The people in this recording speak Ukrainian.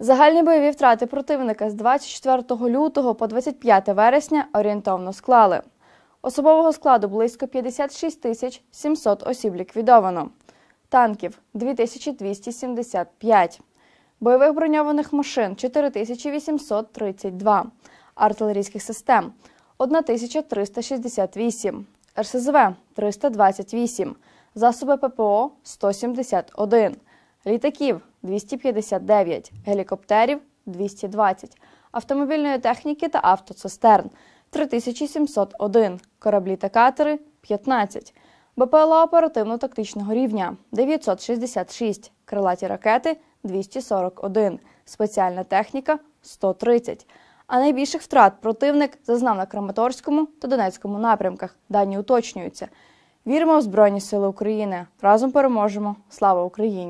Загальні бойові втрати противника з 24 лютого по 25 вересня орієнтовно склали. Особового складу близько 56 тисяч 700 осіб ліквідовано, танків 2275, бойових броньованих машин 4832, артилерійських систем 1368, РСЗВ 328, засоби ППО 171 літаків 259, гелікоптерів 220, автомобільної техніки та автоцистерн 3701, кораблі та катери 15, БПЛА оперативно-тактичного рівня 966, крилаті ракети 241, спеціальна техніка 130. А найбільших втрат противник зазнав на Краматорському та Донецькому напрямках. Дані уточнюються. Віримо в Збройні Сили України. Разом переможемо. Слава Україні!